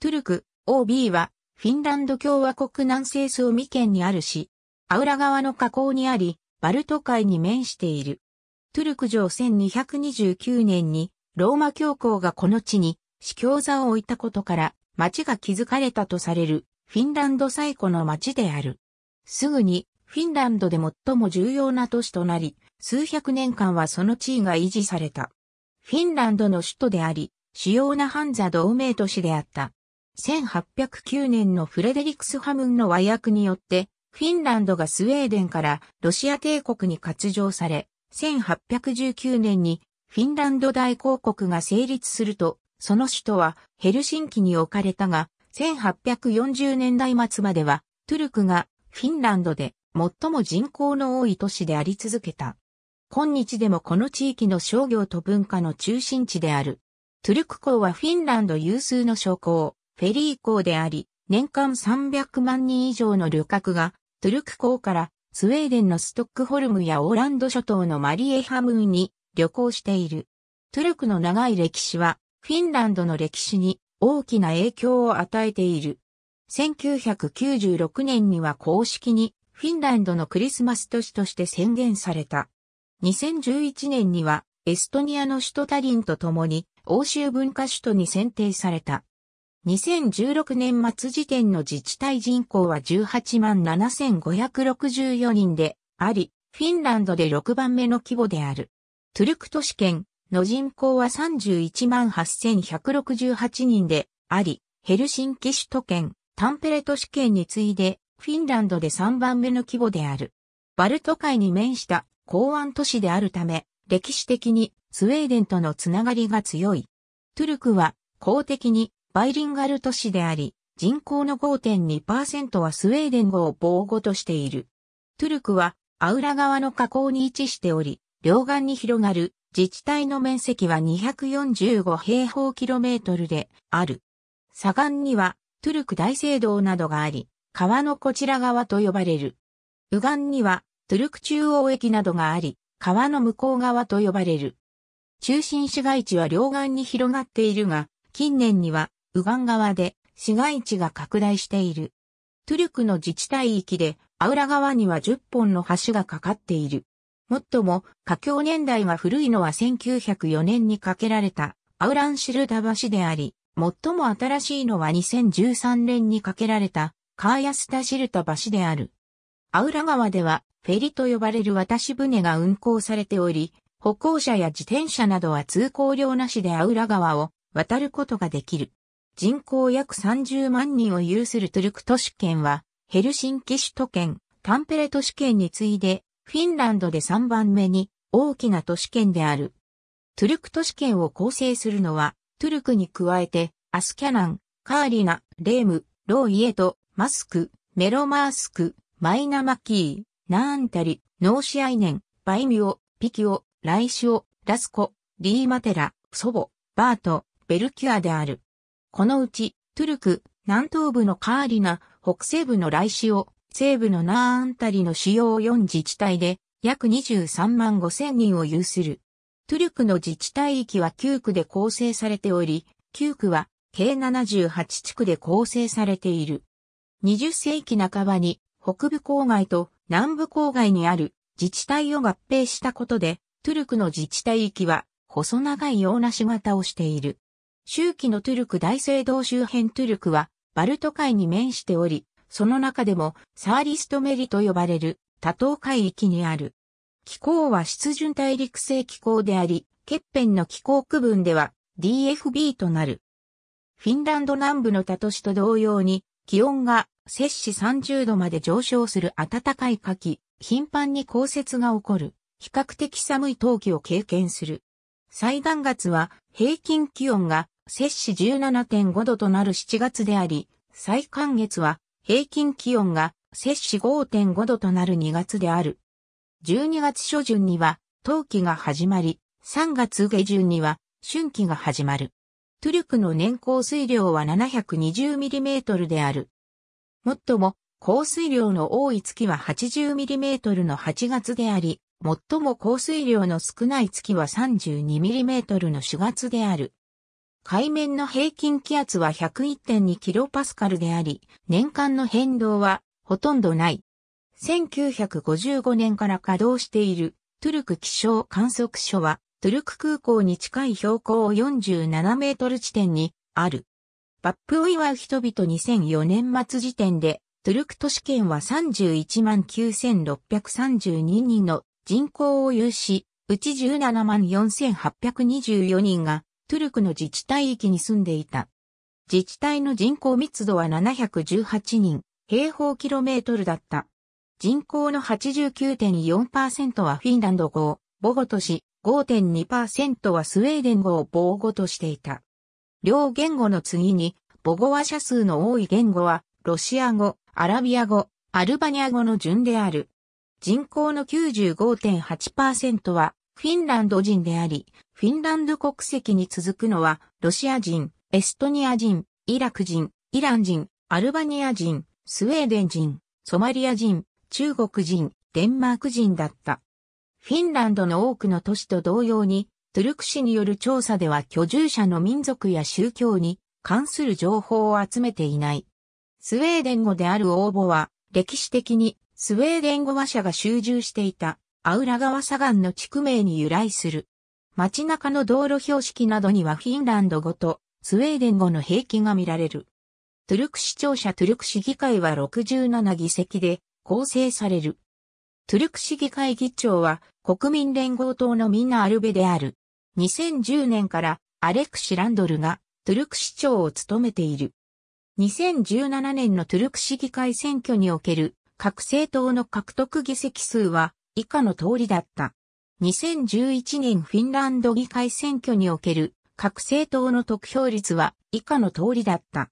トゥルク、OB は、フィンランド共和国南西スオミ県にあるし、アウラ川の河口にあり、バルト海に面している。トゥルク城1229年に、ローマ教皇がこの地に、司教座を置いたことから、町が築かれたとされる、フィンランド最古の町である。すぐに、フィンランドで最も重要な都市となり、数百年間はその地位が維持された。フィンランドの首都であり、主要なハンザ同盟都市であった。1809年のフレデリクス・ハムンの和訳によって、フィンランドがスウェーデンからロシア帝国に割譲され、1819年にフィンランド大公国が成立すると、その首都はヘルシンキに置かれたが、1840年代末まではトゥルクがフィンランドで最も人口の多い都市であり続けた。今日でもこの地域の商業と文化の中心地である。トゥルク港はフィンランド有数の商工。フェリー港であり、年間300万人以上の旅客が、トゥルク港からスウェーデンのストックホルムやオーランド諸島のマリエハムーンに旅行している。トゥルクの長い歴史は、フィンランドの歴史に大きな影響を与えている。1996年には公式にフィンランドのクリスマス都市として宣言された。2011年にはエストニアの首都タリンと共に欧州文化首都に選定された。2016年末時点の自治体人口は18万7564人であり、フィンランドで6番目の規模である。トゥルク都市圏の人口は31万8168人であり、ヘルシンキ首都圏、タンペレ都市圏に次いで、フィンランドで3番目の規模である。バルト海に面した港湾都市であるため、歴史的にスウェーデンとのつながりが強い。トゥルクは公的にバイリンガル都市であり、人口の5.2%はスウェーデン語を防語としている。トゥルクは、アウラ川の河口に位置しており、両岸に広がる自治体の面積は245平方キロメートルである。左岸にはトゥルク大聖堂などがあり、川のこちら側と呼ばれる。右岸にはトゥルク中央駅などがあり、川の向こう側と呼ばれる。中心市街地は両岸に広がっているが、近年には右岸側で市街地が拡大している。トゥリュクの自治体域で、アウラ川には10本の橋がかかっている。もっとも、華橋年代が古いのは1904年に架けられた、アウランシルダ橋であり、最も新しいのは2013年に架けられた、カーヤスタシルタ橋である。アウラ川では、フェリと呼ばれる渡し船が運行されており、歩行者や自転車などは通行料なしでアウラ川を渡ることができる。人口約30万人を有するトゥルク都市圏は、ヘルシンキ首都圏、タンペレ都市圏に次いで、フィンランドで3番目に大きな都市圏である。トゥルク都市圏を構成するのは、トゥルクに加えて、アスキャナン、カーリナ、レーム、ローイエト、マスク、メロマースク、マイナマキー、ナーンタリ、ノーシアイネン、バイミオ、ピキオ、ライシオ、ラスコ、リーマテラ、ソボ、バート、ベルキュアである。このうち、トゥルク、南東部のカーリナ、北西部のライシオ、西部のナーンタリの主要4自治体で、約23万5千人を有する。トゥルクの自治体域は9区で構成されており、9区は計78地区で構成されている。20世紀半ばに北部郊外と南部郊外にある自治体を合併したことで、トゥルクの自治体域は細長いような仕方をしている。周期のトゥルク大聖堂周辺トゥルクは、バルト海に面しており、その中でも、サーリストメリと呼ばれる、多島海域にある。気候は湿潤大陸性気候であり、欠片の気候区分では DFB となる。フィンランド南部の他都市と同様に、気温が摂氏30度まで上昇する暖かい夏季、頻繁に降雪が起こる、比較的寒い冬季を経験する。最暖月は平均気温が摂氏17.5度となる7月であり、最寒月は平均気温が摂氏5.5度となる2月である。12月初旬には冬季が始まり、3月下旬には春季が始まる。トゥルクの年降水量は 720mm である。もっとも、降水量の多い月は 80mm の8月であり、最も降水量の少ない月は 32mm の4月である。海面の平均気圧は 101.2kPa であり、年間の変動はほとんどない。1955年から稼働しているトゥルク気象観測所は、トゥルク空港に近い標高47メートル地点にある。バップを祝う人々2004年末時点で、トゥルク都市圏は31万9632人の人口を有し、うち17万4824人がトゥルクの自治体域に住んでいた。自治体の人口密度は718人、平方キロメートルだった。人口の89.4%はフィンランド語を母語とし、5.2%はスウェーデン語を母語としていた。両言語の次に、母語話者数の多い言語は、ロシア語、アラビア語、アルバニア語の順である。人口の95.8%は、フィンランド人であり、フィンランド国籍に続くのは、ロシア人、エストニア人、イラク人、イラン人、アルバニア人、スウェーデン人、ソマリア人、中国人、デンマーク人だった。フィンランドの多くの都市と同様に、トゥルク市による調査では居住者の民族や宗教に関する情報を集めていない。スウェーデン語である応募は、歴史的にスウェーデン語話者が集中していたアウラ川砂岩の地区名に由来する。街中の道路標識などにはフィンランド語とスウェーデン語の平均が見られる。トゥルク市庁舎トゥルク市議会は67議席で構成される。トゥルク市議会議長は国民連合党のミナ・アルベである。2010年からアレクシ・ランドルがトゥルク市長を務めている。2017年のトゥルク市議会選挙における各政党の獲得議席数は以下の通りだった。2011年フィンランド議会選挙における各政党の得票率は以下の通りだった。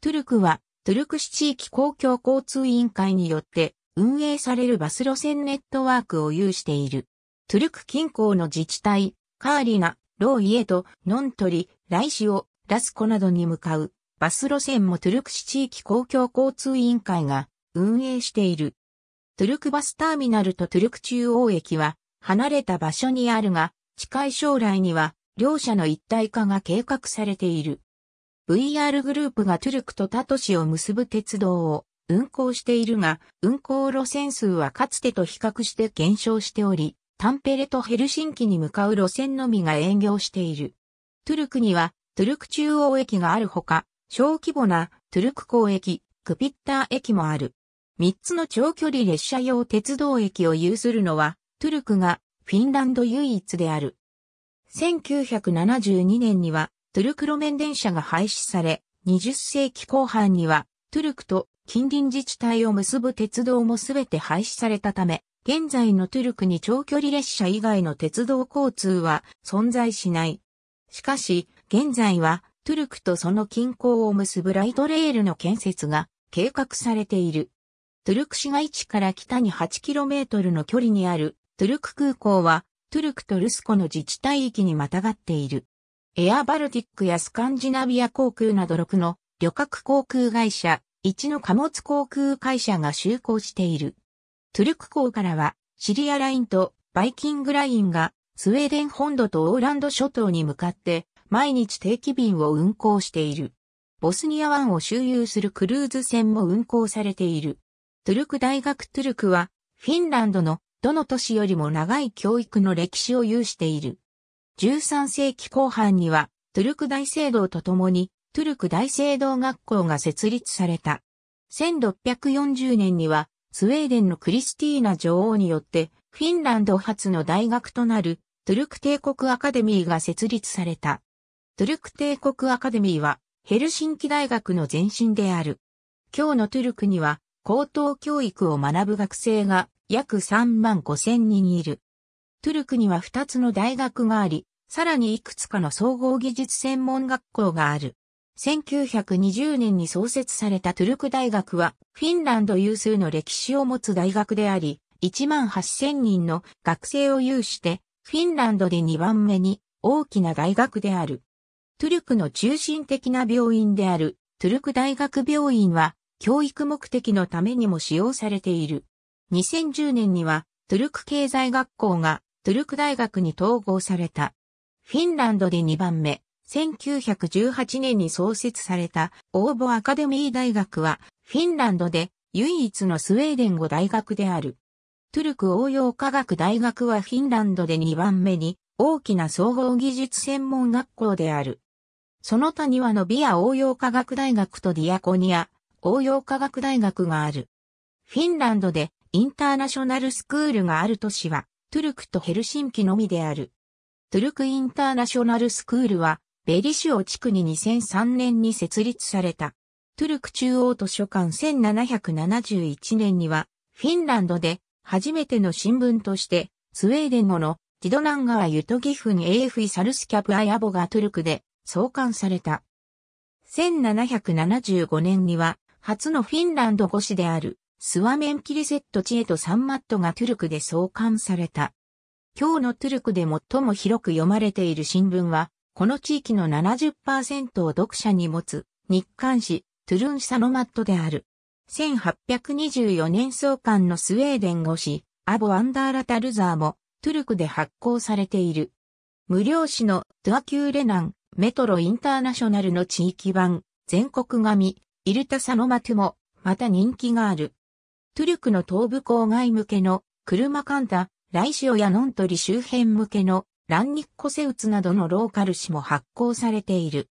トゥルクはトゥルク市地域公共交通委員会によって運営されるバス路線ネットワークを有している。トゥルク近郊の自治体、カーリナ、ローイエト、ノントリ、ライシオ、ラスコなどに向かうバス路線もトゥルク市地域公共交通委員会が運営している。トゥルクバスターミナルとトゥルク中央駅は離れた場所にあるが、近い将来には、両者の一体化が計画されている。VR グループがトゥルクとタト市を結ぶ鉄道を運行しているが、運行路線数はかつてと比較して減少しており、タンペレとヘルシンキに向かう路線のみが営業している。トゥルクには、トゥルク中央駅があるほか、小規模なトゥルク港駅、クピッター駅もある。3つの長距離列車用鉄道駅を有するのは、トゥルクがフィンランド唯一である。1972年にはトゥルク路面電車が廃止され、20世紀後半にはトゥルクと近隣自治体を結ぶ鉄道もすべて廃止されたため、現在のトゥルクに長距離列車以外の鉄道交通は存在しない。しかし、現在はトゥルクとその近郊を結ぶライトレールの建設が計画されている。トゥルク市街地から北に 8km の距離にあるトゥルク空港は、トゥルクとルスコの自治体域にまたがっている。エアバルティックやスカンジナビア航空など6の旅客航空会社、1の貨物航空会社が就航している。トゥルク港からは、シリアラインとバイキングラインが、スウェーデン本土とオーランド諸島に向かって、毎日定期便を運航している。ボスニア湾を周遊するクルーズ船も運航されている。トゥルク大学トゥルクは、フィンランドのどの都市よりも長い教育の歴史を有している。13世紀後半には、トゥルク大聖堂と共に、トゥルク大聖堂学校が設立された。1640年には、スウェーデンのクリスティーナ女王によって、フィンランド初の大学となる、トゥルク帝国アカデミーが設立された。トゥルク帝国アカデミーは、ヘルシンキ大学の前身である。今日のトゥルクには、高等教育を学ぶ学生が約3万5千人いる。トゥルクには2つの大学があり、さらにいくつかの総合技術専門学校がある。1920年に創設されたトゥルク大学は、フィンランド有数の歴史を持つ大学であり、1万8000人の学生を有して、フィンランドで2番目に大きな大学である。トゥルクの中心的な病院である、トゥルク大学病院は、教育目的のためにも使用されている。2010年にはトゥルク経済学校がトゥルク大学に統合された。フィンランドで2番目、1918年に創設された応募アカデミー大学はフィンランドで唯一のスウェーデン語大学である。トゥルク応用科学大学はフィンランドで2番目に大きな総合技術専門学校である。その他にはノビア応用科学大学とディアコニア応用科学大学がある。フィンランドでインターナショナルスクールがある都市は、トゥルクとヘルシンキのみである。トゥルクインターナショナルスクールは、ベリシオ地区に2003年に設立された。トゥルク中央図書館1771年には、フィンランドで初めての新聞として、スウェーデン語のティドナンガワ・ユトギフン AF ィ・サルスキャプアヤボがトゥルクで創刊された。1775年には、初のフィンランド語詞であるスワメンキリセットチエとサンマットがトゥルクで創刊された。今日のトゥルクで最も広く読まれている新聞は、この地域の70%を読者に持つ日刊誌、トゥルンサノマットである。1824年創刊のスウェーデン語誌アボ・アンダーラタルザーもトゥルクで発行されている。無料誌のゥアキューレナンメトロインターナショナルの地域版全国紙イルタサノマトもまた人気がある。トゥルクの東部郊外向けのクルマカンタ、ライシオやノントリ周辺向けのランニッコセウツなどのローカル紙も発行されている。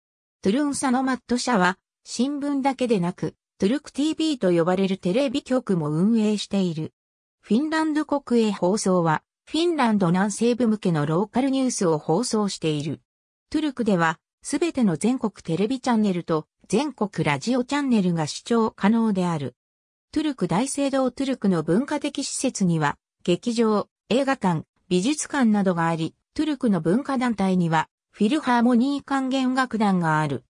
トゥルンサノマット社は新聞だけでなくトゥルク TV と呼ばれるテレビ局も運営している。フィンランド国営放送はフィンランド南西部向けのローカルニュースを放送している。トゥルクではすべての全国テレビチャンネルと全国ラジオチャンネルが視聴可能である。トゥルク大聖堂トゥルクの文化的施設には、劇場、映画館、美術館などがあり、トゥルクの文化団体には、フィルハーモニー管弦楽団がある。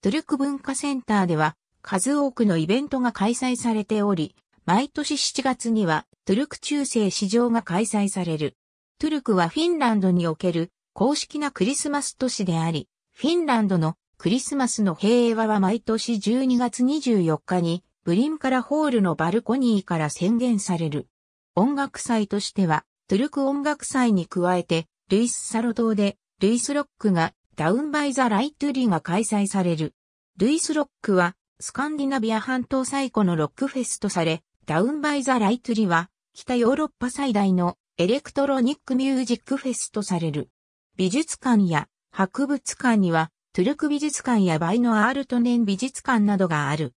トゥルク文化センターでは、数多くのイベントが開催されており、毎年7月には、トゥルク中世市場が開催される。トゥルクはフィンランドにおける公式なクリスマス都市であり、フィンランドのクリスマスの平和は毎年12月24日にブリンカラホールのバルコニーから宣言される。音楽祭としては、トゥルク音楽祭に加えて、ルイス・サロ島で、ルイス・ロックが、ダウン・バイ・ザ・ライトゥリーが開催される。ルイス・ロックは、スカンディナビア半島最古のロックフェスとされ、ダウン・バイ・ザ・ライトゥリーは、北ヨーロッパ最大のエレクトロニックミュージックフェスとされる。美術館や博物館には、トゥルク美術館やバイノ・アールトネン美術館などがある。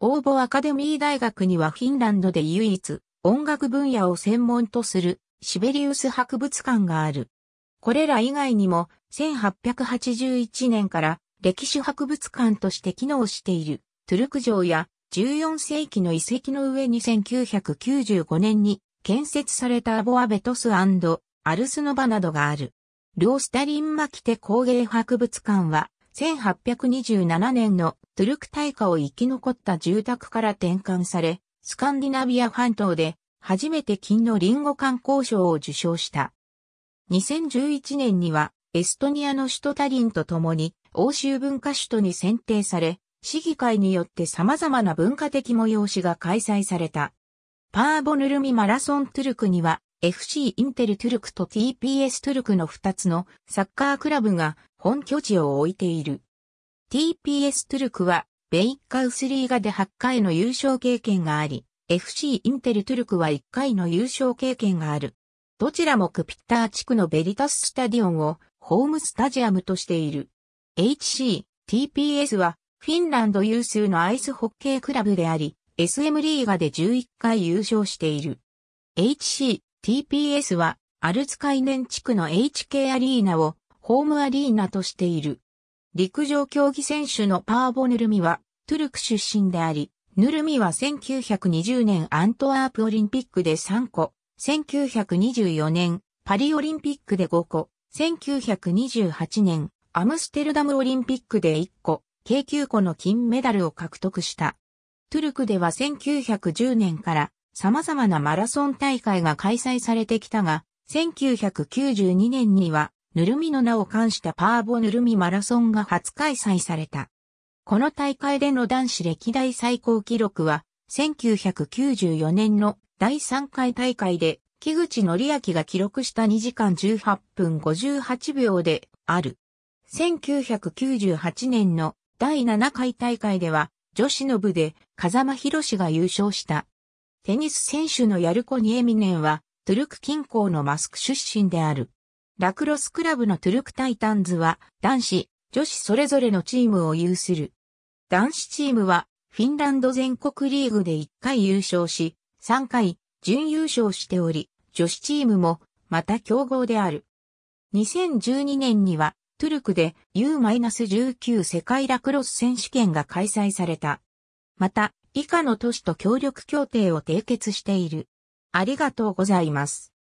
応募アカデミー大学にはフィンランドで唯一、音楽分野を専門とするシベリウス博物館がある。これら以外にも、1881年から歴史博物館として機能しているトゥルク城や14世紀の遺跡の上に1995年に建設されたアボアベトスアルスノバなどがある。ースタリンマキテ工芸博物館は1827年のトゥルク大火を生き残った住宅から転換され、スカンディナビア半島で初めて金のリンゴ観光賞を受賞した。2011年にはエストニアの首都タリンと共に欧州文化首都に選定され、市議会によって様々な文化的催しが開催された。パーボヌルミマラソントゥルクには FC インテルトゥルクと TPS トゥルクの2つのサッカークラブが本拠地を置いている。TPS トゥルクはベイッカウスリーガで8回の優勝経験があり、FC インテルトゥルクは1回の優勝経験がある。どちらもクピッター地区のベリタススタディオンをホームスタジアムとしている。HC、TPS はフィンランド有数のアイスホッケークラブであり、SM リーガで11回優勝している。HC、TPS は、アルツ海年地区の HK アリーナをホームアリーナとしている。陸上競技選手のパーボ・ヌルミは、トゥルク出身であり、ヌルミは1920年アントワープオリンピックで3個、1924年パリオリンピックで5個、1928年アムステルダムオリンピックで1個、計9個の金メダルを獲得した。トゥルクでは1910年から様々なマラソン大会が開催されてきたが、1992年には、ぬるみの名を冠したパーボぬるみマラソンが初開催された。この大会での男子歴代最高記録は、1994年の第3回大会で、木口則明が記録した2時間18分58秒である。1998年の第7回大会では、女子の部で風間博士が優勝した。テニス選手のヤルコ・ニエミネンは、トゥルク近郊のマスク出身である。ラクロスクラブのトゥルクタイタンズは、男子、女子それぞれのチームを有する。男子チームは、フィンランド全国リーグで1回優勝し、3回、準優勝しており、女子チームも、また強豪である。2012年には、トゥルクで U-19 世界ラクロス選手権が開催された。また、以下の都市と協力協定を締結している。ありがとうございます。